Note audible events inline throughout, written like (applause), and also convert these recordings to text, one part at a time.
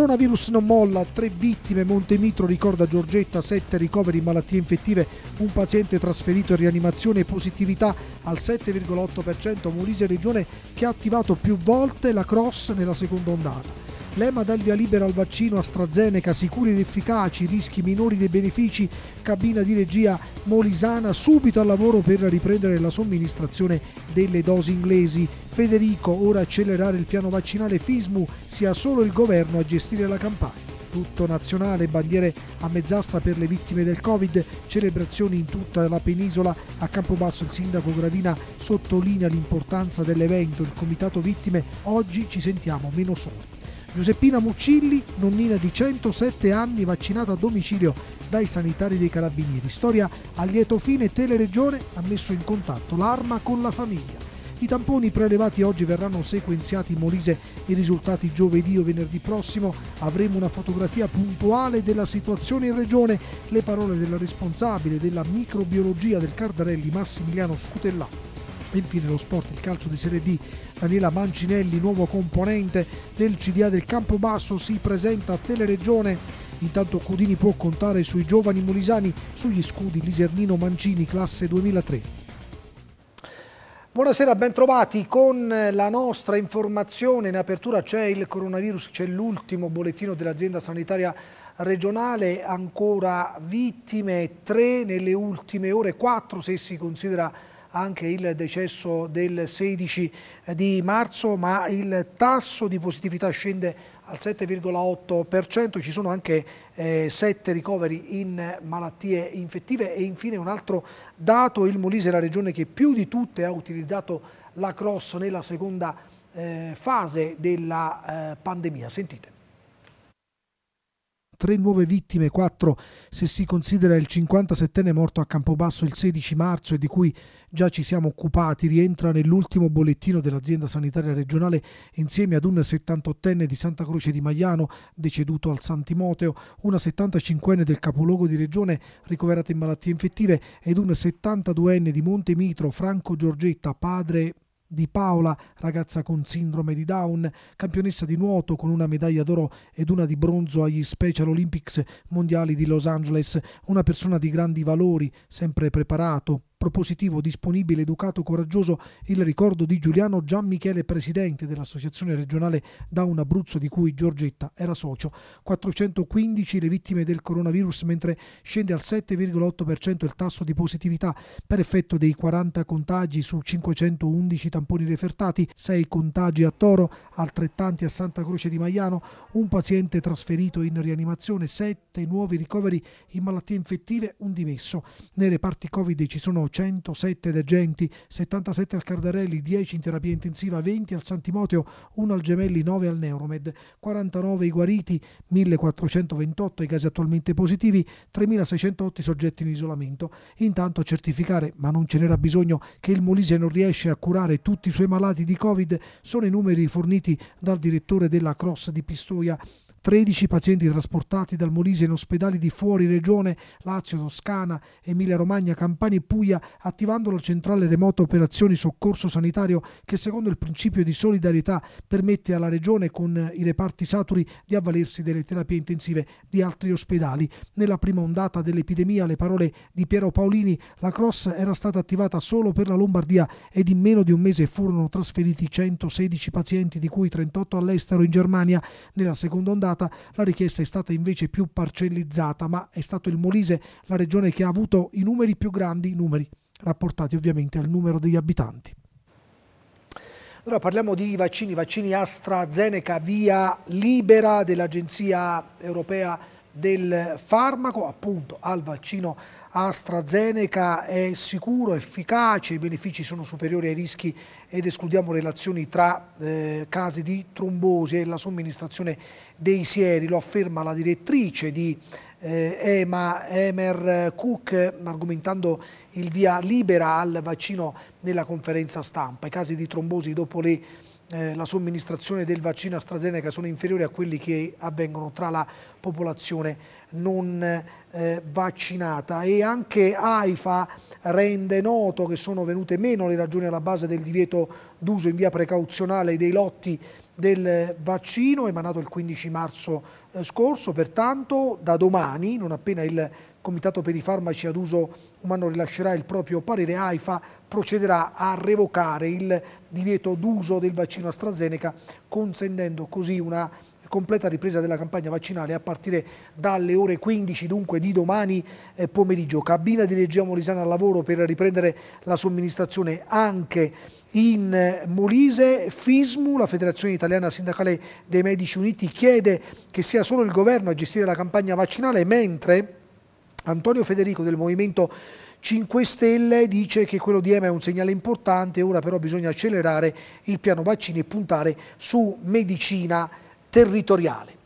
Coronavirus non molla, tre vittime, Montemitro ricorda Giorgetta, sette ricoveri in malattie infettive, un paziente trasferito in rianimazione, positività al 7,8%, Molise Regione che ha attivato più volte la cross nella seconda ondata. L'EMA dà il via libera al vaccino AstraZeneca, sicuri ed efficaci, rischi minori dei benefici, cabina di regia Molisana subito al lavoro per riprendere la somministrazione delle dosi inglesi. Federico, ora accelerare il piano vaccinale FISMU, sia solo il governo a gestire la campagna tutto nazionale, bandiere a mezz'asta per le vittime del Covid, celebrazioni in tutta la penisola. A Campobasso il sindaco Gravina sottolinea l'importanza dell'evento, il comitato vittime, oggi ci sentiamo meno soli. Giuseppina Muccilli, nonnina di 107 anni, vaccinata a domicilio dai sanitari dei carabinieri. Storia a lieto fine, Teleregione ha messo in contatto l'arma con la famiglia. I tamponi prelevati oggi verranno sequenziati in Molise, i risultati giovedì o venerdì prossimo. Avremo una fotografia puntuale della situazione in regione. Le parole della responsabile della microbiologia del Cardarelli Massimiliano Scutellato infine lo sport, il calcio di Serie D. Daniela Mancinelli, nuovo componente del CDA del Campobasso, si presenta a Teleregione. Intanto Cudini può contare sui giovani mulisani, sugli scudi Lisernino Mancini, classe 2003. Buonasera, bentrovati con la nostra informazione. In apertura c'è il coronavirus, c'è l'ultimo bollettino dell'azienda sanitaria regionale, ancora vittime, tre nelle ultime ore, quattro se si considera anche il decesso del 16 eh, di marzo, ma il tasso di positività scende al 7,8%, ci sono anche eh, 7 ricoveri in malattie infettive e infine un altro dato, il Molise è la regione che più di tutte ha utilizzato la cross nella seconda eh, fase della eh, pandemia. Sentite tre nuove vittime, quattro se si considera il 57enne morto a Campobasso il 16 marzo e di cui già ci siamo occupati, rientra nell'ultimo bollettino dell'azienda sanitaria regionale insieme ad un 78enne di Santa Croce di Maiano deceduto al Santimoteo, una 75enne del capoluogo di regione ricoverata in malattie infettive ed un 72enne di Montemitro Franco Giorgetta, padre di Paola, ragazza con sindrome di Down, campionessa di nuoto con una medaglia d'oro ed una di bronzo agli Special Olympics mondiali di Los Angeles, una persona di grandi valori, sempre preparato, propositivo, disponibile, educato, coraggioso il ricordo di Giuliano Gianmichele, presidente dell'Associazione regionale Down Abruzzo di cui Giorgetta era socio. 415 le vittime del coronavirus, mentre scende al 7,8% il tasso di positività per effetto dei 40 contagi su 511 tamponi refertati, 6 contagi a Toro, altrettanti a Santa Croce di Maiano, un paziente trasferito in rianimazione, 7 nuovi ricoveri in malattie infettive, un dimesso. Nei reparti Covid ci sono 107 degenti, 77 al Cardarelli, 10 in terapia intensiva, 20 al Santimoteo, 1 al Gemelli, 9 al Neuromed, 49 i guariti, 1428 i casi attualmente positivi, 3608 i soggetti in isolamento. Intanto a certificare, ma non ce n'era bisogno, che il Molise non riesce a curare tutti i suoi malati di Covid sono i numeri forniti dal direttore della Cross di Pistoia 13 pazienti trasportati dal Molise in ospedali di fuori regione, Lazio, Toscana, Emilia-Romagna, Campania e Puglia, attivando la centrale remota operazioni soccorso sanitario che secondo il principio di solidarietà permette alla regione con i reparti saturi di avvalersi delle terapie intensive di altri ospedali. Nella prima ondata dell'epidemia, le parole di Piero Paolini, la cross era stata attivata solo per la Lombardia ed in meno di un mese furono trasferiti 116 pazienti, di cui 38 all'estero in Germania. Nella seconda ondata aumentata, la richiesta è stata invece più parcellizzata, ma è stato il Molise la regione che ha avuto i numeri più grandi, numeri rapportati ovviamente al numero degli abitanti. Allora parliamo di vaccini, vaccini AstraZeneca via libera dell'Agenzia Europea del farmaco, appunto al vaccino AstraZeneca è sicuro, efficace, i benefici sono superiori ai rischi ed escludiamo relazioni tra eh, casi di trombosi e la somministrazione dei sieri, lo afferma la direttrice di eh, EMA, Emer Cook, argomentando il via libera al vaccino nella conferenza stampa. I casi di trombosi dopo le eh, la somministrazione del vaccino AstraZeneca sono inferiori a quelli che avvengono tra la popolazione non eh, vaccinata e anche AIFA rende noto che sono venute meno le ragioni alla base del divieto d'uso in via precauzionale dei lotti del vaccino emanato il 15 marzo eh, scorso, pertanto da domani, non appena il Comitato per i farmaci ad uso umano rilascerà il proprio parere, AIFA procederà a revocare il divieto d'uso del vaccino AstraZeneca, consentendo così una completa ripresa della campagna vaccinale a partire dalle ore 15 dunque di domani eh, pomeriggio. Cabina di regia Molisana al lavoro per riprendere la somministrazione anche in eh, Molise. FISMU, la Federazione Italiana Sindacale dei Medici Uniti, chiede che sia solo il governo a gestire la campagna vaccinale mentre Antonio Federico del Movimento 5 Stelle dice che quello di EMA è un segnale importante, ora però bisogna accelerare il piano vaccini e puntare su medicina territoriale.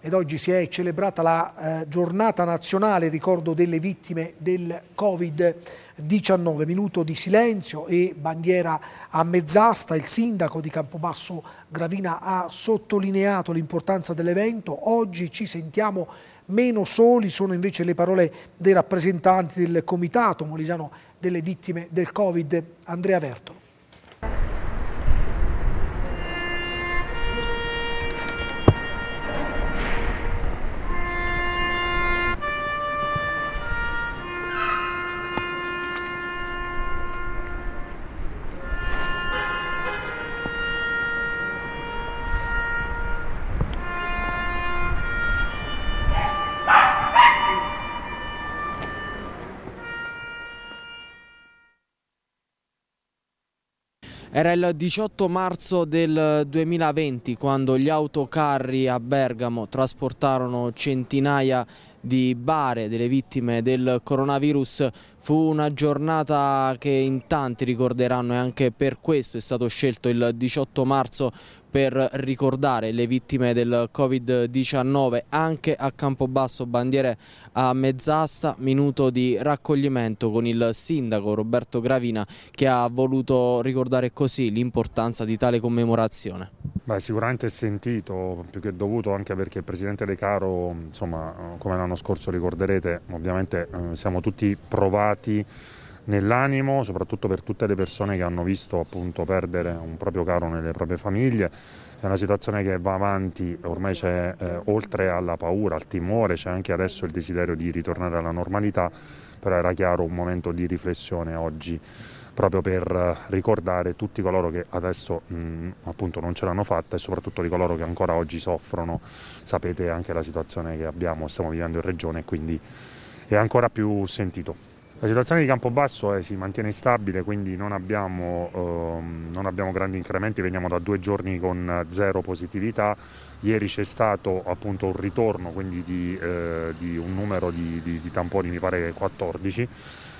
Ed oggi si è celebrata la eh, giornata nazionale ricordo delle vittime del Covid-19. Minuto di silenzio e bandiera a mezz'asta. Il sindaco di Campobasso Gravina ha sottolineato l'importanza dell'evento. Oggi ci sentiamo Meno soli sono invece le parole dei rappresentanti del comitato molisano delle vittime del Covid, Andrea Vertolo. Era il 18 marzo del 2020 quando gli autocarri a Bergamo trasportarono centinaia di bare delle vittime del coronavirus. Fu una giornata che in tanti ricorderanno e anche per questo è stato scelto il 18 marzo per ricordare le vittime del Covid-19 anche a Campobasso bandiere a mezz'asta, minuto di raccoglimento con il sindaco Roberto Gravina che ha voluto ricordare così l'importanza di tale commemorazione. Beh, sicuramente è sentito, più che dovuto, anche perché il Presidente De Caro, insomma, eh, come l'anno scorso ricorderete, ovviamente eh, siamo tutti provati nell'animo, soprattutto per tutte le persone che hanno visto appunto perdere un proprio caro nelle proprie famiglie. È una situazione che va avanti, ormai c'è eh, oltre alla paura, al timore, c'è anche adesso il desiderio di ritornare alla normalità, però era chiaro un momento di riflessione oggi proprio per ricordare tutti coloro che adesso mh, appunto non ce l'hanno fatta e soprattutto di coloro che ancora oggi soffrono. Sapete anche la situazione che abbiamo, stiamo vivendo in regione quindi è ancora più sentito. La situazione di Campobasso eh, si mantiene stabile, quindi non abbiamo, ehm, non abbiamo, grandi incrementi, veniamo da due giorni con eh, zero positività, ieri c'è stato appunto un ritorno di, eh, di, un numero di, di, di, tamponi, mi pare 14,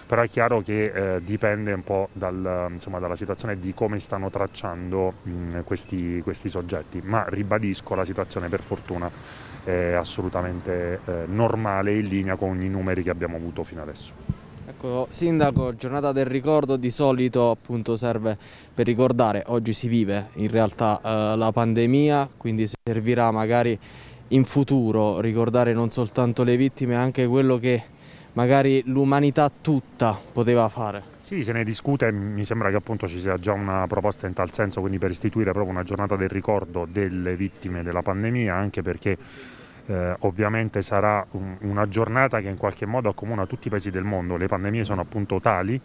però è chiaro che eh, dipende un po' dal, insomma, dalla situazione di come stanno tracciando mh, mm, questi, questi, soggetti, ma ribadisco la situazione per fortuna è assolutamente eh, normale in linea con i numeri che abbiamo avuto fino adesso. Ecco, Sindaco, giornata del ricordo di solito appunto serve per ricordare, oggi si vive in realtà eh, la pandemia, quindi servirà magari in futuro ricordare non soltanto le vittime, anche quello che magari l'umanità tutta poteva fare. Sì, se ne discute, mi sembra che appunto ci sia già una proposta in tal senso, quindi per istituire proprio una giornata del ricordo delle vittime della pandemia, anche perché eh, ovviamente sarà un, una giornata che in qualche modo accomuna tutti i paesi del mondo, le pandemie sono appunto tali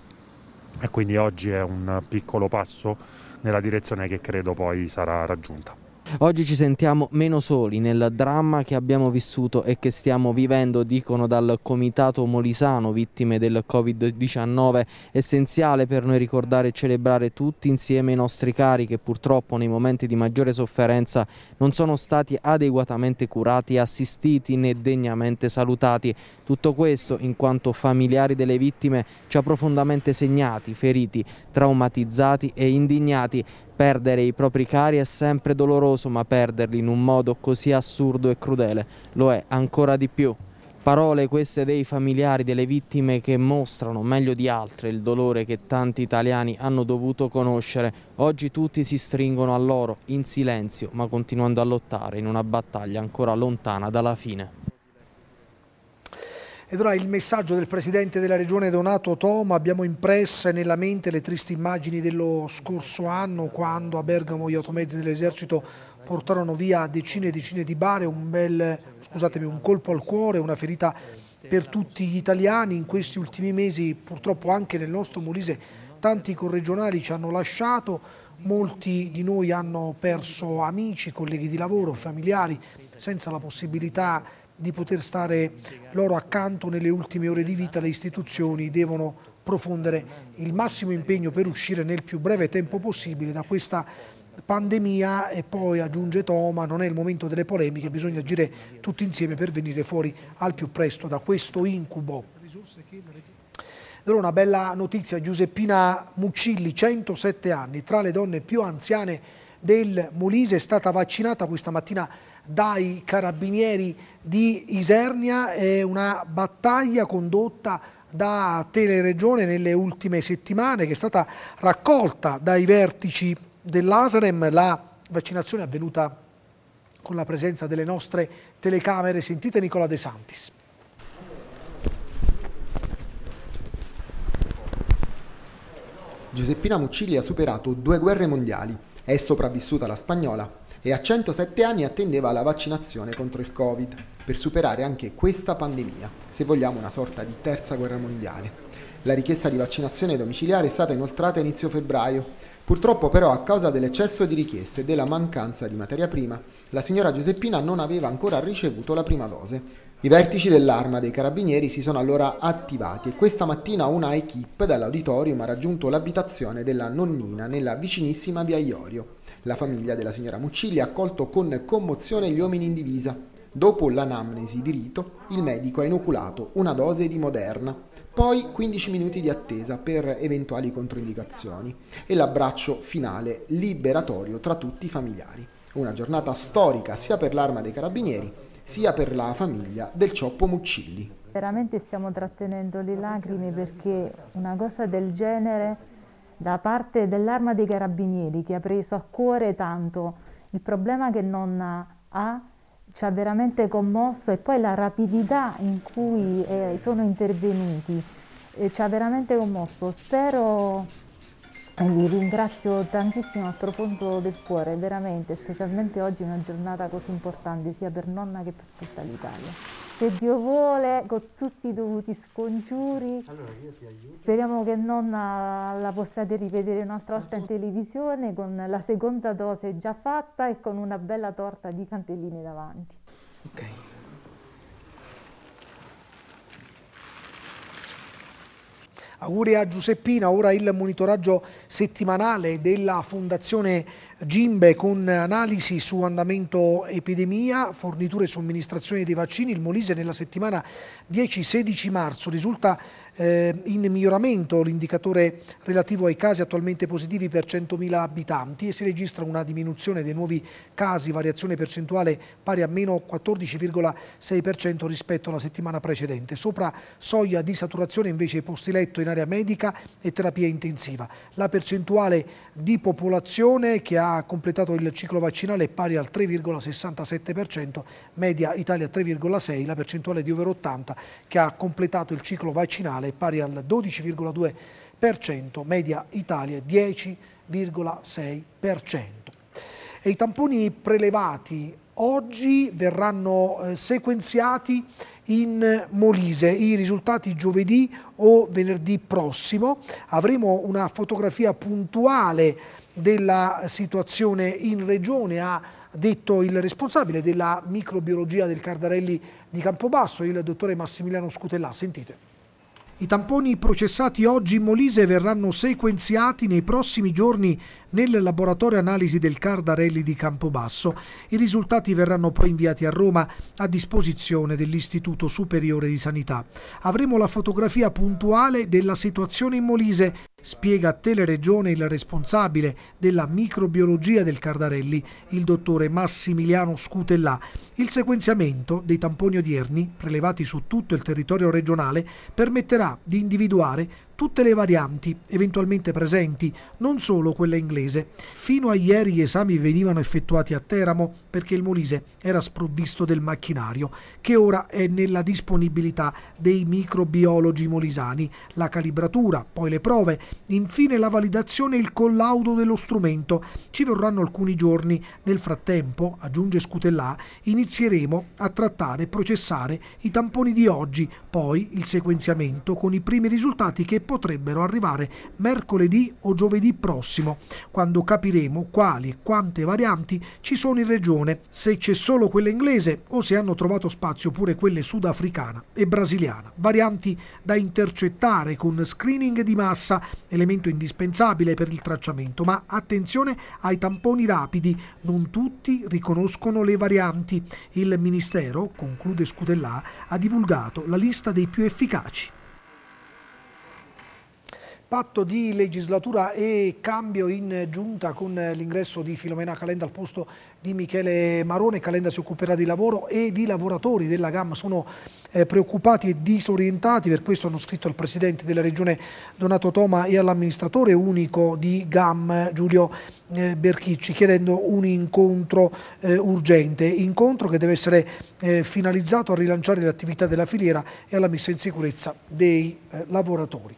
e quindi oggi è un piccolo passo nella direzione che credo poi sarà raggiunta. Oggi ci sentiamo meno soli nel dramma che abbiamo vissuto e che stiamo vivendo, dicono dal Comitato Molisano, vittime del Covid-19. Essenziale per noi ricordare e celebrare tutti insieme i nostri cari che purtroppo nei momenti di maggiore sofferenza non sono stati adeguatamente curati, assistiti né degnamente salutati. Tutto questo in quanto familiari delle vittime ci ha profondamente segnati, feriti, traumatizzati e indignati. Perdere i propri cari è sempre doloroso, ma perderli in un modo così assurdo e crudele lo è ancora di più. Parole queste dei familiari delle vittime che mostrano meglio di altre il dolore che tanti italiani hanno dovuto conoscere. Oggi tutti si stringono a loro in silenzio, ma continuando a lottare in una battaglia ancora lontana dalla fine. Ed ora il messaggio del presidente della regione Donato Toma, abbiamo impresse nella mente le tristi immagini dello scorso anno quando a Bergamo gli automezzi dell'esercito portarono via decine e decine di bare, un, bel, un colpo al cuore, una ferita per tutti gli italiani. In questi ultimi mesi purtroppo anche nel nostro Molise tanti corregionali ci hanno lasciato, molti di noi hanno perso amici, colleghi di lavoro, familiari, senza la possibilità di di poter stare loro accanto nelle ultime ore di vita, le istituzioni devono profondere il massimo impegno per uscire nel più breve tempo possibile da questa pandemia e poi aggiunge Toma non è il momento delle polemiche, bisogna agire tutti insieme per venire fuori al più presto da questo incubo. Allora una bella notizia, Giuseppina Muccilli, 107 anni, tra le donne più anziane del Molise, è stata vaccinata questa mattina dai carabinieri di Isernia, è una battaglia condotta da Teleregione nelle ultime settimane che è stata raccolta dai vertici dell'Asarem, la vaccinazione è avvenuta con la presenza delle nostre telecamere. Sentite Nicola De Santis. Giuseppina Muccilli ha superato due guerre mondiali. È sopravvissuta la spagnola e a 107 anni attendeva la vaccinazione contro il Covid per superare anche questa pandemia, se vogliamo una sorta di terza guerra mondiale. La richiesta di vaccinazione domiciliare è stata inoltrata a inizio febbraio. Purtroppo però a causa dell'eccesso di richieste e della mancanza di materia prima, la signora Giuseppina non aveva ancora ricevuto la prima dose. I vertici dell'arma dei carabinieri si sono allora attivati e questa mattina una equip dall'auditorium ha raggiunto l'abitazione della nonnina nella vicinissima via Iorio. La famiglia della signora Muccilli ha accolto con commozione gli uomini in divisa. Dopo l'anamnesi di rito, il medico ha inoculato una dose di Moderna, poi 15 minuti di attesa per eventuali controindicazioni e l'abbraccio finale liberatorio tra tutti i familiari. Una giornata storica sia per l'arma dei carabinieri sia per la famiglia del Cioppo Muccilli. Veramente stiamo trattenendo le lacrime perché una cosa del genere da parte dell'arma dei carabinieri che ha preso a cuore tanto il problema che nonna ha ci ha veramente commosso e poi la rapidità in cui eh, sono intervenuti eh, ci ha veramente commosso. Spero e li ringrazio tantissimo al profondo del cuore, veramente, specialmente oggi in una giornata così importante sia per nonna che per tutta l'Italia se Dio vuole, con tutti i dovuti scongiuri. Allora io ti aiuto. Speriamo che nonna la possiate rivedere un'altra volta in televisione con la seconda dose già fatta e con una bella torta di cantelline davanti. Ok. Auguri a Giuseppina, ora il monitoraggio settimanale della Fondazione Gimbe con analisi su andamento epidemia, forniture e somministrazione dei vaccini. Il Molise nella settimana 10-16 marzo risulta eh, in miglioramento l'indicatore relativo ai casi attualmente positivi per 100.000 abitanti e si registra una diminuzione dei nuovi casi, variazione percentuale pari a meno 14,6% rispetto alla settimana precedente. Sopra soglia di saturazione invece posti letto in area medica e terapia intensiva. La percentuale di popolazione che ha completato il ciclo vaccinale pari al 3,67%, media Italia 3,6%, la percentuale di over 80 che ha completato il ciclo vaccinale pari al 12,2%, media Italia 10,6%. E I tamponi prelevati oggi verranno eh, sequenziati in Molise. I risultati giovedì o venerdì prossimo. Avremo una fotografia puntuale della situazione in regione, ha detto il responsabile della microbiologia del Cardarelli di Campobasso, il dottore Massimiliano Scutellà. Sentite. I tamponi processati oggi in Molise verranno sequenziati nei prossimi giorni nel laboratorio analisi del Cardarelli di Campobasso. I risultati verranno poi inviati a Roma a disposizione dell'Istituto Superiore di Sanità. Avremo la fotografia puntuale della situazione in Molise Spiega a Teleregione il responsabile della microbiologia del Cardarelli, il dottore Massimiliano Scutellà. Il sequenziamento dei tamponi odierni, prelevati su tutto il territorio regionale, permetterà di individuare tutte le varianti eventualmente presenti, non solo quella inglese. Fino a ieri gli esami venivano effettuati a Teramo perché il Molise era sprovvisto del macchinario, che ora è nella disponibilità dei microbiologi molisani. La calibratura, poi le prove, infine la validazione e il collaudo dello strumento. Ci vorranno alcuni giorni. Nel frattempo, aggiunge Scutellà, inizieremo a trattare e processare i tamponi di oggi, poi il sequenziamento con i primi risultati che potrebbero arrivare mercoledì o giovedì prossimo, quando capiremo quali e quante varianti ci sono in regione, se c'è solo quella inglese o se hanno trovato spazio pure quelle sudafricana e brasiliana. Varianti da intercettare con screening di massa, elemento indispensabile per il tracciamento, ma attenzione ai tamponi rapidi, non tutti riconoscono le varianti. Il Ministero, conclude Scutellà, ha divulgato la lista dei più efficaci patto di legislatura e cambio in giunta con l'ingresso di Filomena Calenda al posto di Michele Marone. Calenda si occuperà di lavoro e di lavoratori della GAM sono eh, preoccupati e disorientati, per questo hanno scritto al Presidente della Regione Donato Toma e all'amministratore unico di GAM Giulio eh, Berchicci chiedendo un incontro eh, urgente, incontro che deve essere eh, finalizzato a rilanciare le attività della filiera e alla messa in sicurezza dei eh, lavoratori.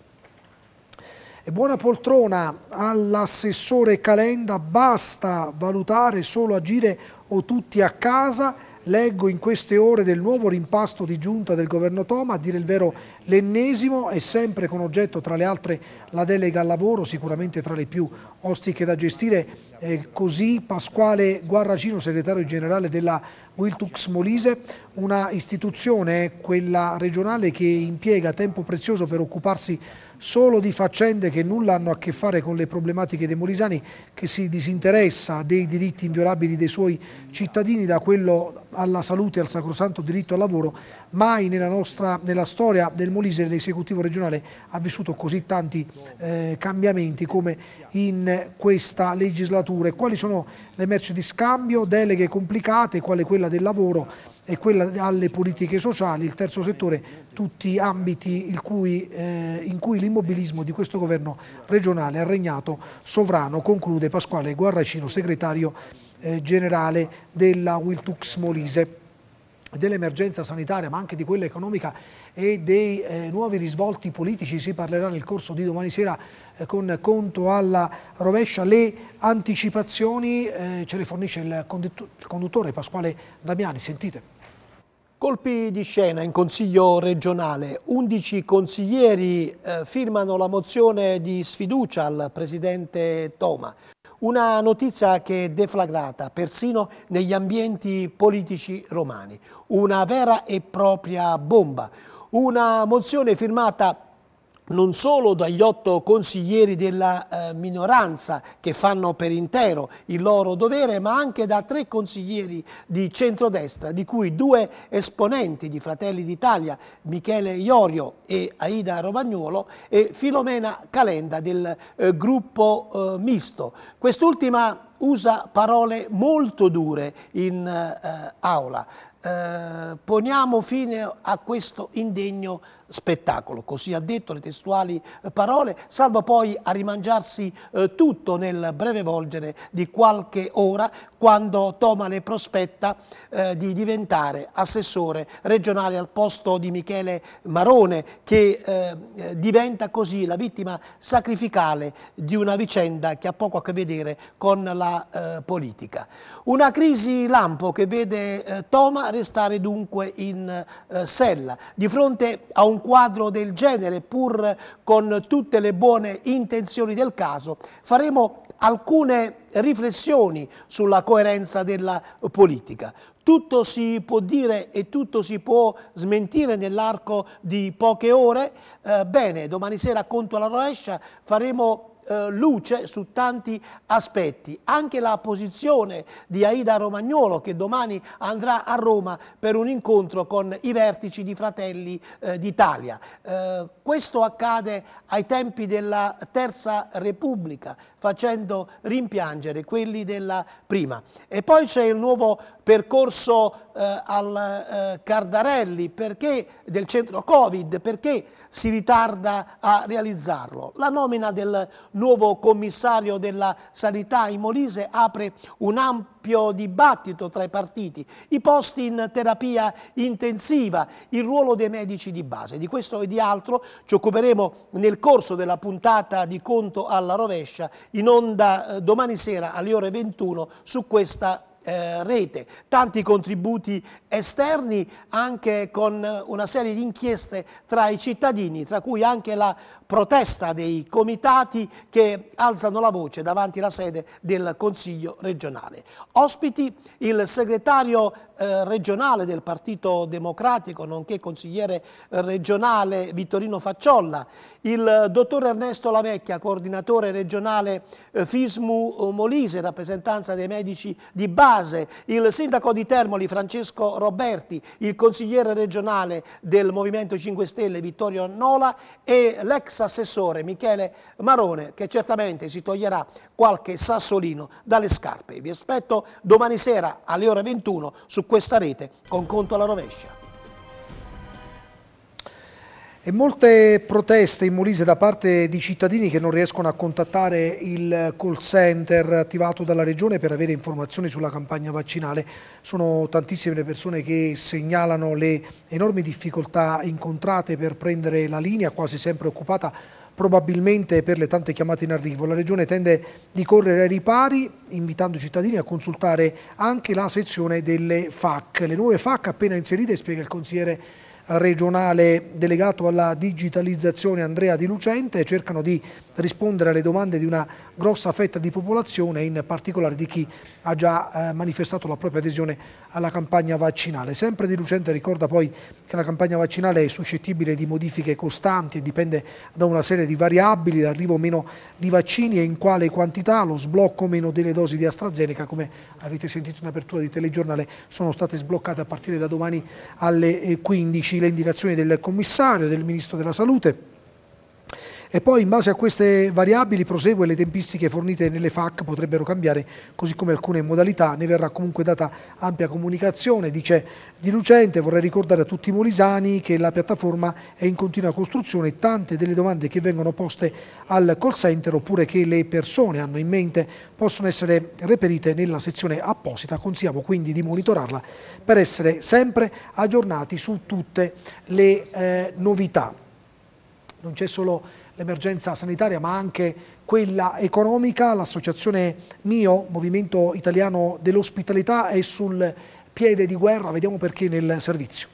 E buona poltrona all'assessore Calenda, basta valutare solo agire o tutti a casa. Leggo in queste ore del nuovo rimpasto di giunta del governo Toma, a dire il vero l'ennesimo e sempre con oggetto tra le altre la delega al lavoro, sicuramente tra le più ostiche da gestire. Eh, così Pasquale Guarracino, segretario generale della Wiltux Molise, una istituzione, quella regionale, che impiega tempo prezioso per occuparsi solo di faccende che nulla hanno a che fare con le problematiche dei molisani, che si disinteressa dei diritti inviolabili dei suoi cittadini, da quello alla salute e al sacrosanto diritto al lavoro, mai nella, nostra, nella storia del Molise l'esecutivo regionale ha vissuto così tanti eh, cambiamenti come in questa legislatura. E quali sono le merci di scambio, deleghe complicate, quale quella quella del lavoro e quella alle politiche sociali, il terzo settore, tutti ambiti in cui, eh, in cui l'immobilismo di questo governo regionale ha regnato sovrano, conclude Pasquale Guarracino, segretario eh, generale della Wiltux Molise dell'emergenza sanitaria ma anche di quella economica e dei eh, nuovi risvolti politici si parlerà nel corso di domani sera con conto alla rovescia, le anticipazioni eh, ce le fornisce il conduttore Pasquale Damiani, sentite. Colpi di scena in Consiglio regionale. 11 consiglieri eh, firmano la mozione di sfiducia al Presidente Toma. Una notizia che è deflagrata persino negli ambienti politici romani. Una vera e propria bomba. Una mozione firmata non solo dagli otto consiglieri della eh, minoranza che fanno per intero il loro dovere, ma anche da tre consiglieri di centrodestra, di cui due esponenti di Fratelli d'Italia, Michele Iorio e Aida Romagnuolo e Filomena Calenda del eh, gruppo eh, misto. Quest'ultima usa parole molto dure in eh, aula. Eh, poniamo fine a questo indegno spettacolo, così ha detto le testuali eh, parole, salvo poi a rimangiarsi eh, tutto nel breve volgere di qualche ora quando Toma le prospetta eh, di diventare assessore regionale al posto di Michele Marone che eh, eh diventa così la vittima sacrificale di una vicenda che ha poco a che vedere con la eh, politica. Una crisi lampo che vede Toma restare dunque in sella di fronte a un un quadro del genere, pur con tutte le buone intenzioni del caso, faremo alcune riflessioni sulla coerenza della politica. Tutto si può dire e tutto si può smentire nell'arco di poche ore. Eh, bene, domani sera conto alla rovescia faremo eh, luce su tanti aspetti. Anche la posizione di Aida Romagnolo che domani andrà a Roma per un incontro con i vertici di Fratelli eh, d'Italia. Eh, questo accade ai tempi della Terza Repubblica facendo rimpiangere quelli della Prima. E poi c'è il nuovo percorso eh, al eh, Cardarelli perché, del centro Covid perché si ritarda a realizzarlo. La nomina del nuovo commissario della sanità in Molise apre un ampio dibattito tra i partiti, i posti in terapia intensiva, il ruolo dei medici di base. Di questo e di altro ci occuperemo nel corso della puntata di Conto alla rovescia in onda eh, domani sera alle ore 21 su questa eh, rete, tanti contributi esterni anche con una serie di inchieste tra i cittadini, tra cui anche la protesta dei comitati che alzano la voce davanti alla sede del Consiglio regionale. Ospiti il segretario eh, regionale del Partito Democratico, nonché consigliere eh, regionale Vittorino Facciolla, il eh, dottor Ernesto Lavecchia, coordinatore regionale eh, FISMU eh, Molise, rappresentanza dei medici di base, il sindaco di Termoli Francesco Roberti, il consigliere regionale del Movimento 5 Stelle Vittorio Nola e l'ex assessore Michele Marone che certamente si toglierà qualche sassolino dalle scarpe. Vi aspetto domani sera alle ore 21 su questa rete con Conto alla rovescia. E molte proteste in Molise da parte di cittadini che non riescono a contattare il call center attivato dalla Regione per avere informazioni sulla campagna vaccinale. Sono tantissime le persone che segnalano le enormi difficoltà incontrate per prendere la linea, quasi sempre occupata probabilmente per le tante chiamate in arrivo. La Regione tende di correre ai ripari, invitando i cittadini a consultare anche la sezione delle FAC. Le nuove FAC appena inserite, spiega il consigliere regionale delegato alla digitalizzazione Andrea Di Lucente cercano di rispondere alle domande di una grossa fetta di popolazione, in particolare di chi ha già eh, manifestato la propria adesione alla campagna vaccinale. Sempre Di Lucente ricorda poi che la campagna vaccinale è suscettibile di modifiche costanti e dipende da una serie di variabili, l'arrivo o meno di vaccini e in quale quantità, lo sblocco o meno delle dosi di AstraZeneca, come avete sentito in apertura di telegiornale, sono state sbloccate a partire da domani alle 15. Eh, le indicazioni del commissario, del ministro della salute e poi in base a queste variabili prosegue le tempistiche fornite nelle FAC potrebbero cambiare così come alcune modalità, ne verrà comunque data ampia comunicazione, dice Di Lucente, vorrei ricordare a tutti i molisani che la piattaforma è in continua costruzione tante delle domande che vengono poste al call center oppure che le persone hanno in mente possono essere reperite nella sezione apposita, consigliamo quindi di monitorarla per essere sempre aggiornati su tutte le eh, novità. Non c'è solo l'emergenza sanitaria ma anche quella economica, l'associazione MIO, Movimento Italiano dell'Ospitalità, è sul piede di guerra, vediamo perché nel servizio.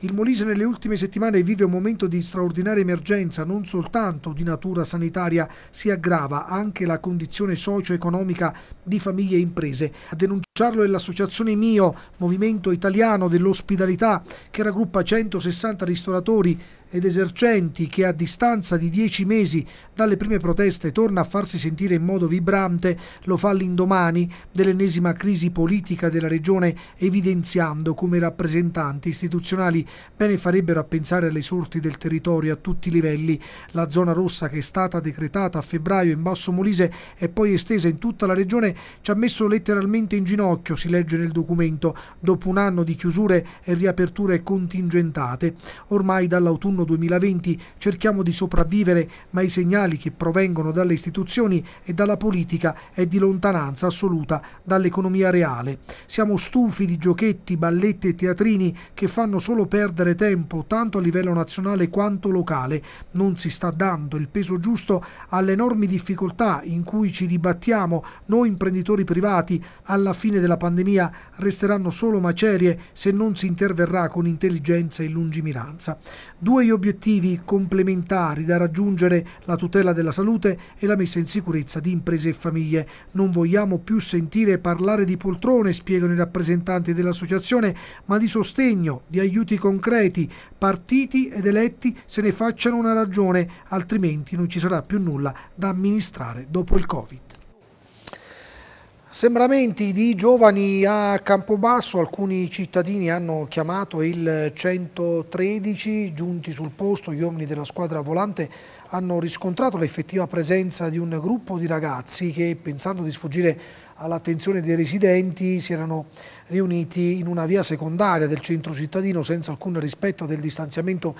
Il Molise nelle ultime settimane vive un momento di straordinaria emergenza, non soltanto di natura sanitaria, si aggrava anche la condizione socio-economica di famiglie e imprese, a denunciare Ciarlo è l'associazione Mio, Movimento Italiano dell'Ospitalità, che raggruppa 160 ristoratori ed esercenti che a distanza di dieci mesi dalle prime proteste torna a farsi sentire in modo vibrante, lo fa l'indomani dell'ennesima crisi politica della regione, evidenziando come i rappresentanti istituzionali bene farebbero a pensare alle sorti del territorio a tutti i livelli. La zona rossa che è stata decretata a febbraio in Basso Molise e poi estesa in tutta la regione ci ha messo letteralmente in ginocchio ginocchio, si legge nel documento, dopo un anno di chiusure e riaperture contingentate. Ormai dall'autunno 2020 cerchiamo di sopravvivere, ma i segnali che provengono dalle istituzioni e dalla politica è di lontananza assoluta dall'economia reale. Siamo stufi di giochetti, balletti e teatrini che fanno solo perdere tempo, tanto a livello nazionale quanto locale. Non si sta dando il peso giusto alle enormi difficoltà in cui ci dibattiamo noi imprenditori privati alla fine fine della pandemia resteranno solo macerie se non si interverrà con intelligenza e lungimiranza. Due obiettivi complementari da raggiungere la tutela della salute e la messa in sicurezza di imprese e famiglie. Non vogliamo più sentire parlare di poltrone, spiegano i rappresentanti dell'associazione, ma di sostegno, di aiuti concreti. Partiti ed eletti se ne facciano una ragione, altrimenti non ci sarà più nulla da amministrare dopo il Covid. Sembramenti di giovani a Campobasso, alcuni cittadini hanno chiamato il 113, giunti sul posto gli uomini della squadra volante hanno riscontrato l'effettiva presenza di un gruppo di ragazzi che pensando di sfuggire all'attenzione dei residenti si erano riuniti in una via secondaria del centro cittadino senza alcun rispetto del distanziamento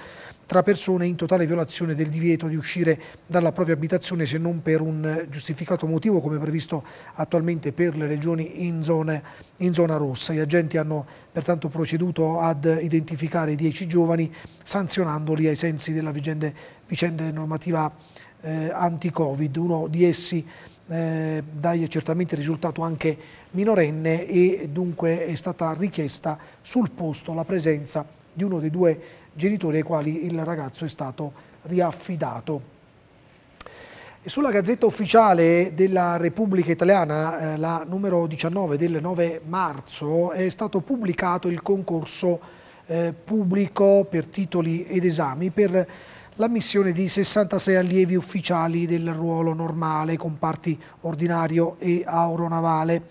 tra persone in totale violazione del divieto di uscire dalla propria abitazione se non per un giustificato motivo come previsto attualmente per le regioni in, zone, in zona rossa. Gli agenti hanno pertanto proceduto ad identificare i dieci giovani sanzionandoli ai sensi della vicenda normativa eh, anti-Covid. Uno di essi eh, dai certamente risultato anche minorenne e dunque è stata richiesta sul posto la presenza di uno dei due genitori ai quali il ragazzo è stato riaffidato. Sulla Gazzetta Ufficiale della Repubblica Italiana, eh, la numero 19 del 9 marzo, è stato pubblicato il concorso eh, pubblico per titoli ed esami per l'ammissione di 66 allievi ufficiali del ruolo normale, comparti ordinario e auronavale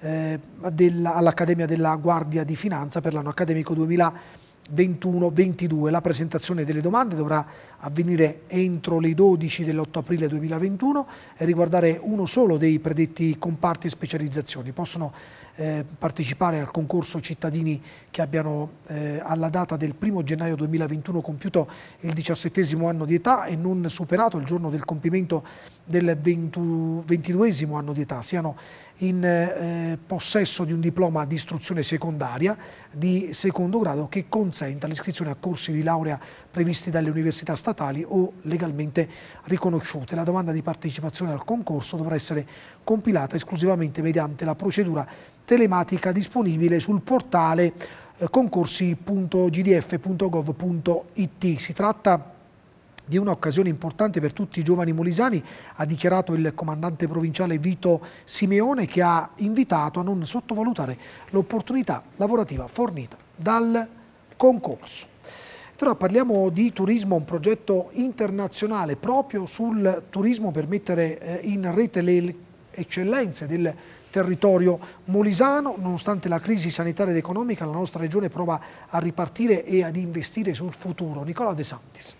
eh, all'Accademia della Guardia di Finanza per l'anno accademico 2021-22. La presentazione delle domande dovrà avvenire entro le 12 dell'8 aprile 2021 e riguardare uno solo dei predetti comparti specializzazioni. Possono eh, partecipare al concorso cittadini che abbiano eh, alla data del 1 gennaio 2021 compiuto il diciassettesimo anno di età e non superato il giorno del compimento del ventiduesimo anno di età, siano in eh, possesso di un diploma di istruzione secondaria di secondo grado che consenta l'iscrizione a corsi di laurea previsti dalle università statali o legalmente riconosciute. La domanda di partecipazione al concorso dovrà essere compilata esclusivamente mediante la procedura telematica disponibile sul portale eh, concorsi.gdf.gov.it. Si tratta di un'occasione importante per tutti i giovani molisani, ha dichiarato il comandante provinciale Vito Simeone che ha invitato a non sottovalutare l'opportunità lavorativa fornita dal concorso. Ora parliamo di turismo, un progetto internazionale proprio sul turismo per mettere eh, in rete le eccellenze del territorio molisano. Nonostante la crisi sanitaria ed economica, la nostra regione prova a ripartire e ad investire sul futuro. Nicola De Santis.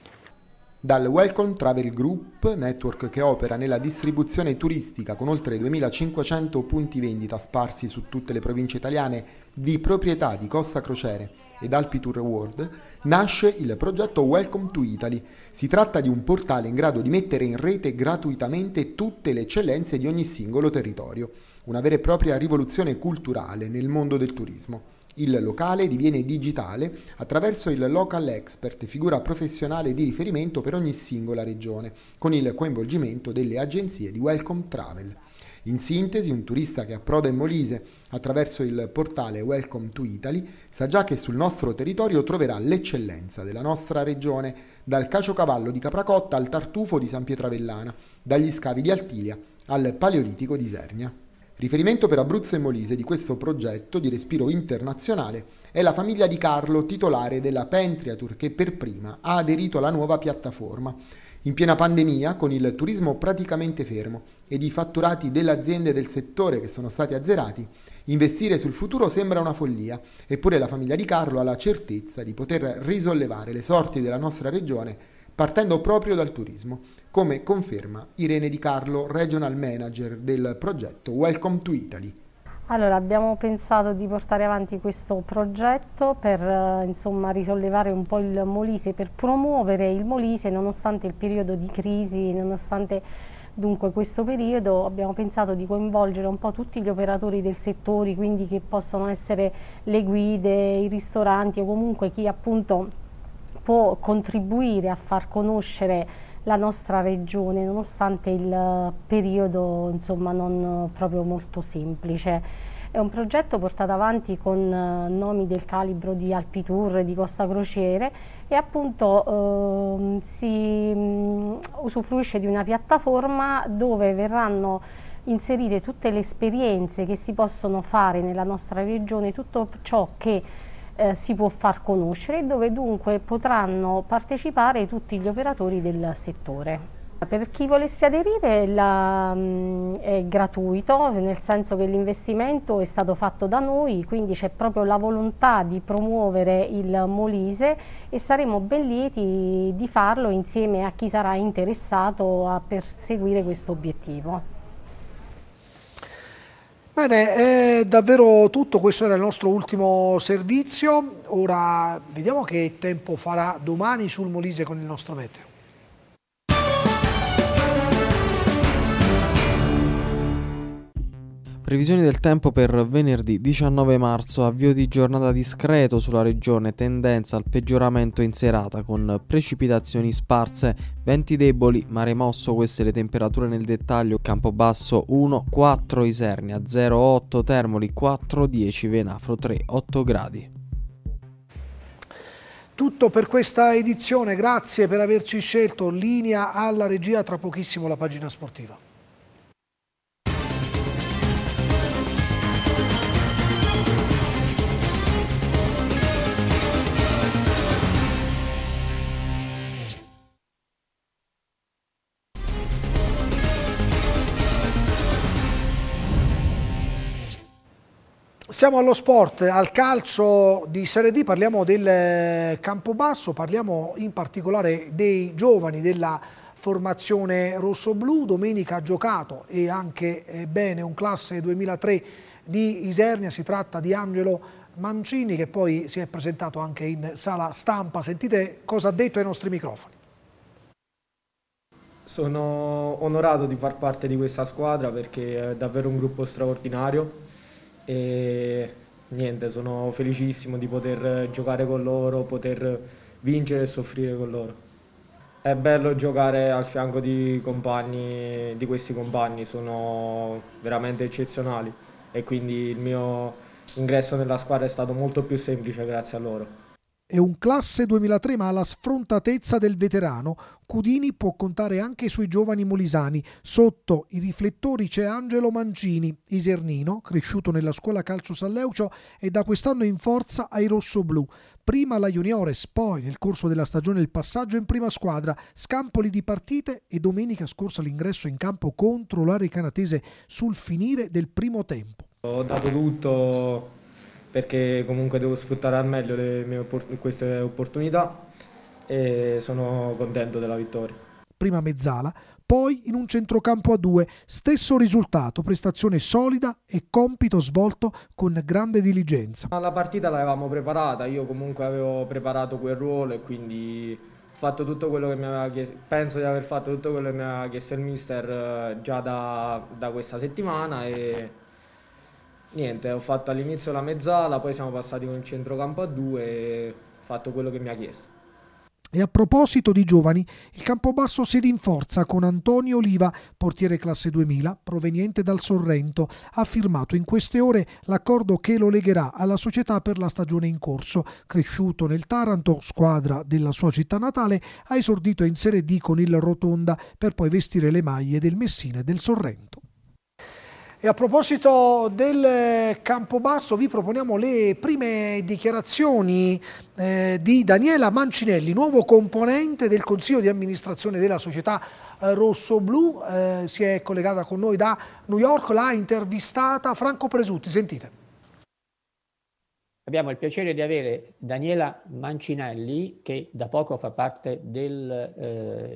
Dal Welcome Travel Group, network che opera nella distribuzione turistica con oltre 2500 punti vendita sparsi su tutte le province italiane di proprietà di Costa Crociere, ed Alpi Tour World, nasce il progetto Welcome to Italy. Si tratta di un portale in grado di mettere in rete gratuitamente tutte le eccellenze di ogni singolo territorio, una vera e propria rivoluzione culturale nel mondo del turismo. Il locale diviene digitale attraverso il local expert, figura professionale di riferimento per ogni singola regione, con il coinvolgimento delle agenzie di Welcome Travel. In sintesi, un turista che approda in Molise attraverso il portale Welcome to Italy sa già che sul nostro territorio troverà l'eccellenza della nostra regione, dal caciocavallo di Capracotta al tartufo di San Pietravellana, dagli scavi di Altilia al paleolitico di Isernia. Riferimento per Abruzzo e Molise di questo progetto di respiro internazionale è la famiglia di Carlo, titolare della Pentriatur, che per prima ha aderito alla nuova piattaforma in piena pandemia, con il turismo praticamente fermo ed i fatturati delle aziende del settore che sono stati azzerati, investire sul futuro sembra una follia, eppure la famiglia di Carlo ha la certezza di poter risollevare le sorti della nostra regione partendo proprio dal turismo, come conferma Irene Di Carlo, regional manager del progetto Welcome to Italy. Allora, abbiamo pensato di portare avanti questo progetto per eh, insomma, risollevare un po' il Molise, per promuovere il Molise nonostante il periodo di crisi, nonostante dunque questo periodo abbiamo pensato di coinvolgere un po' tutti gli operatori del settore, quindi che possono essere le guide, i ristoranti o comunque chi appunto può contribuire a far conoscere la nostra regione, nonostante il eh, periodo insomma, non eh, proprio molto semplice. È un progetto portato avanti con eh, nomi del calibro di Alpitour, di Costa Crociere e appunto eh, si mh, mm, usufruisce di una piattaforma dove verranno inserite tutte le esperienze che si possono fare nella nostra regione, tutto ciò che eh, si può far conoscere e dove dunque potranno partecipare tutti gli operatori del settore. Per chi volesse aderire la, mm, è gratuito, nel senso che l'investimento è stato fatto da noi, quindi c'è proprio la volontà di promuovere il Molise e saremo ben lieti di farlo insieme a chi sarà interessato a perseguire questo obiettivo. Bene, è davvero tutto, questo era il nostro ultimo servizio, ora vediamo che tempo farà domani sul Molise con il nostro meteo. Previsioni del tempo per venerdì 19 marzo, avvio di giornata discreto sulla regione, tendenza al peggioramento in serata con precipitazioni sparse, venti deboli, mare mosso, queste le temperature nel dettaglio, Campobasso 1, 4 Isernia, 0, 8 Termoli, 4, 10 Venafro, 3, 8 gradi. Tutto per questa edizione, grazie per averci scelto, linea alla regia, tra pochissimo la pagina sportiva. Siamo allo sport, al calcio di Serie D, parliamo del eh, Campobasso, parliamo in particolare dei giovani della formazione rosso-blu, domenica ha giocato e anche eh, bene un classe 2003 di Isernia, si tratta di Angelo Mancini che poi si è presentato anche in sala stampa, sentite cosa ha detto ai nostri microfoni. Sono onorato di far parte di questa squadra perché è davvero un gruppo straordinario e niente, sono felicissimo di poter giocare con loro, poter vincere e soffrire con loro. È bello giocare al fianco di, compagni, di questi compagni, sono veramente eccezionali e quindi il mio ingresso nella squadra è stato molto più semplice grazie a loro. È un classe 2003 ma ha la sfrontatezza del veterano. Cudini può contare anche sui giovani molisani. Sotto i riflettori c'è Angelo Mancini, isernino, cresciuto nella scuola calcio Salleucio e da quest'anno in forza ai rossoblù. Prima la Juniores, poi nel corso della stagione il passaggio in prima squadra, scampoli di partite e domenica scorsa l'ingresso in campo contro l'area canatese sul finire del primo tempo. Ho dato tutto perché comunque devo sfruttare al meglio oppor- queste opportunità e sono contento della vittoria. Prima mezzala, poi in un centrocampo a due, stesso risultato, prestazione solida e compito svolto con grande diligenza. La partita l'avevamo preparata, io comunque avevo preparato quel ruolo e quindi fatto tutto quello che mi aveva chiesto, penso di aver fatto tutto quello che mi aveva chiesto il mister eh, già da, da questa settimana e niente, ho fatto all'inizio la mezzala, poi siamo passati con il centrocampo a due e ho fatto quello che mi ha chiesto. E a proposito di giovani, il Campobasso si rinforza con Antonio Oliva, portiere classe 2000, proveniente dal Sorrento, ha firmato in queste ore l'accordo che lo legherà alla società per la stagione in corso. Cresciuto nel Taranto, squadra della sua città natale, ha esordito in Serie D con il Rotonda per poi vestire le maglie del Messina e del Sorrento. E a proposito del Campobasso vi proponiamo le prime dichiarazioni eh, di Daniela Mancinelli, nuovo componente del Consiglio di amministrazione della società eh, Rosso Blu, eh, si è collegata con noi da New York, l'ha intervistata Franco Presutti, sentite. Abbiamo il piacere di avere Daniela Mancinelli che da poco fa parte del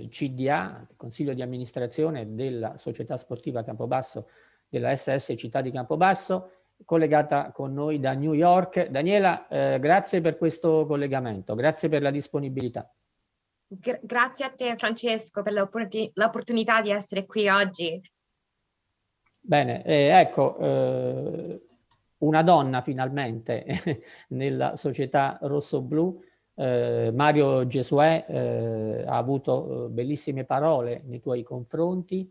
eh, CDA, Consiglio di amministrazione della società sportiva Campobasso della SS Città di Campobasso, collegata con noi da New York. Daniela, eh, grazie per questo collegamento, grazie per la disponibilità. Grazie a te Francesco per l'opportunità di essere qui oggi. Bene, eh, ecco, eh, una donna finalmente (laughs) nella società rosso-blu. Eh, Mario Gesuè eh, ha avuto eh, bellissime parole nei tuoi confronti,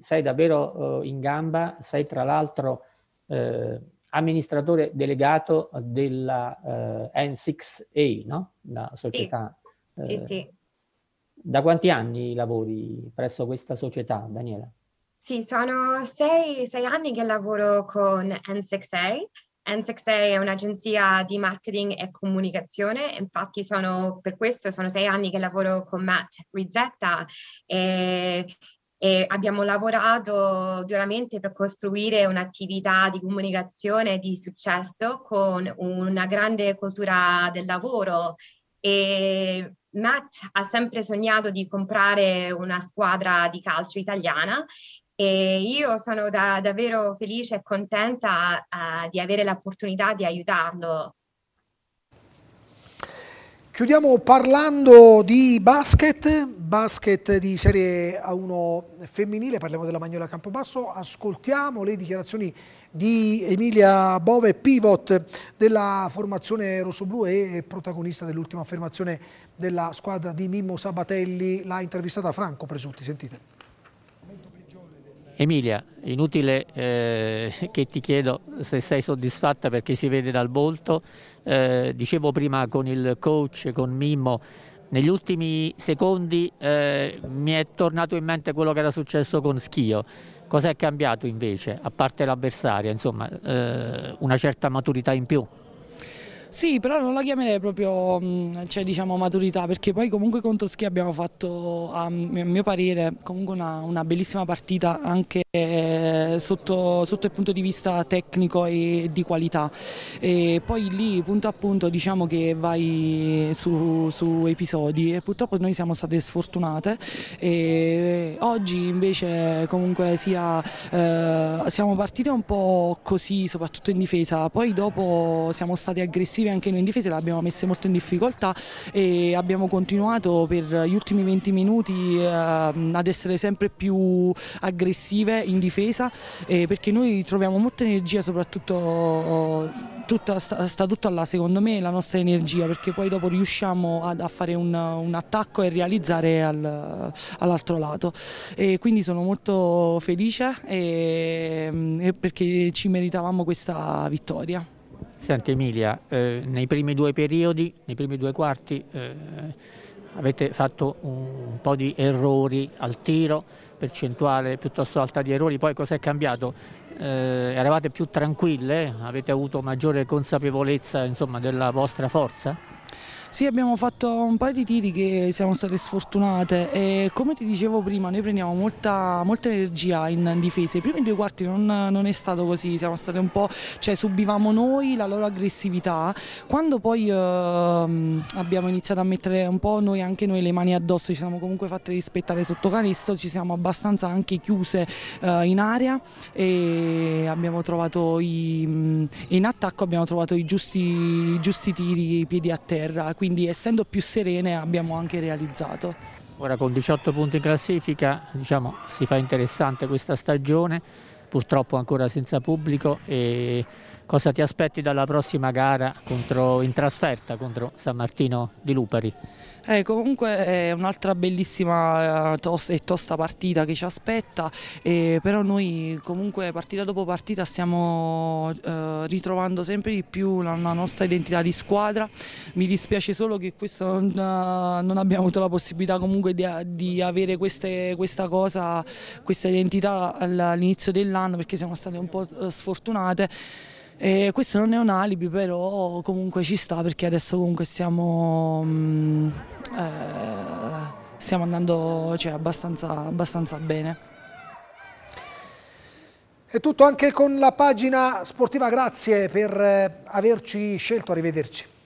sei davvero eh, in gamba, sei tra l'altro eh, amministratore delegato della eh, N6A, no? La società. Sì. sì, eh, sì. Da quanti anni lavori presso questa società, Daniela? Sì, sono sei, sei anni che lavoro con N6A N6A è un'agenzia di marketing e comunicazione, infatti sono, per questo sono sei anni che lavoro con Matt Rizzetta e e abbiamo lavorato duramente per costruire un'attività di comunicazione di successo con una grande cultura del lavoro e Matt ha sempre sognato di comprare una squadra di calcio italiana e io sono da, davvero felice e contenta uh, di avere l'opportunità di aiutarlo Chiudiamo parlando di basket, basket di Serie A1 femminile, parliamo della Magnola Campobasso, ascoltiamo le dichiarazioni di Emilia Bove, pivot della formazione rossoblu e protagonista dell'ultima affermazione della squadra di Mimmo Sabatelli, l'ha intervistata Franco Presutti, sentite. Emilia, inutile eh, che ti chiedo se sei soddisfatta perché si vede dal volto, eh, dicevo prima con il coach, con Mimmo, negli ultimi secondi eh, mi è tornato in mente quello che era successo con Schio. Cos'è cambiato invece, a parte l'avversario, insomma, eh, una certa maturità in più? Sì, però non la chiamerei proprio mm, cioè, diciamo, maturità, perché poi comunque contro Schi abbiamo fatto, a mio parere, comunque una, una bellissima partita anche eh, sotto, sotto, il punto di vista tecnico e di qualità. E poi lì punto a punto diciamo che vai su, su episodi e purtroppo noi siamo state sfortunate. E oggi invece comunque sia, eh, siamo partite un po' così, soprattutto in difesa, poi dopo siamo stati aggressivi offensive anche noi in difesa le abbiamo messe molto in difficoltà e abbiamo continuato per gli ultimi 20 minuti ehm, ad essere sempre più aggressive in difesa eh, perché noi troviamo molta energia soprattutto tutta, sta tutta là secondo me la nostra energia perché poi dopo riusciamo a, fare un, un attacco e realizzare al, all'altro lato e quindi sono molto felice e, ehm, e perché ci meritavamo questa vittoria. Senti Emilia, eh, nei primi due periodi, nei primi due quarti, eh, avete fatto un, un po' di errori al tiro, percentuale piuttosto alta di errori, poi cos'è cambiato? Eh, eravate più tranquille? Avete avuto maggiore consapevolezza insomma, della vostra forza? Sì, abbiamo fatto un paio di tiri che siamo state sfortunate e come ti dicevo prima noi prendiamo molta, molta energia in difesa. I primi due quarti non, non, è stato così, siamo state un po', cioè subivamo noi la loro aggressività. Quando poi eh, abbiamo iniziato a mettere un po' noi anche noi le mani addosso, ci siamo comunque fatte rispettare sotto canestro, ci siamo abbastanza anche chiuse eh, in area e abbiamo trovato i, mm, in attacco abbiamo trovato i giusti, i giusti tiri, i piedi a terra quindi essendo più serene abbiamo anche realizzato. Ora con 18 punti in classifica diciamo, si fa interessante questa stagione, purtroppo ancora senza pubblico e cosa ti aspetti dalla prossima gara contro, in trasferta contro San Martino di Lupari? Eh, comunque è un'altra bellissima eh, tos e tosta partita che ci aspetta, eh, però noi comunque partita dopo partita stiamo eh, ritrovando sempre di più la, la, nostra identità di squadra, mi dispiace solo che questo non, eh, non abbiamo avuto la possibilità comunque di, di avere queste, questa cosa, questa identità all'inizio dell'anno perché siamo state un po' eh, sfortunate. E questo non è un alibi, però comunque ci sta perché adesso comunque stiamo, mh, mm, eh, stiamo andando cioè, abbastanza, abbastanza bene. È tutto anche con la pagina sportiva, grazie per eh, averci scelto, arrivederci.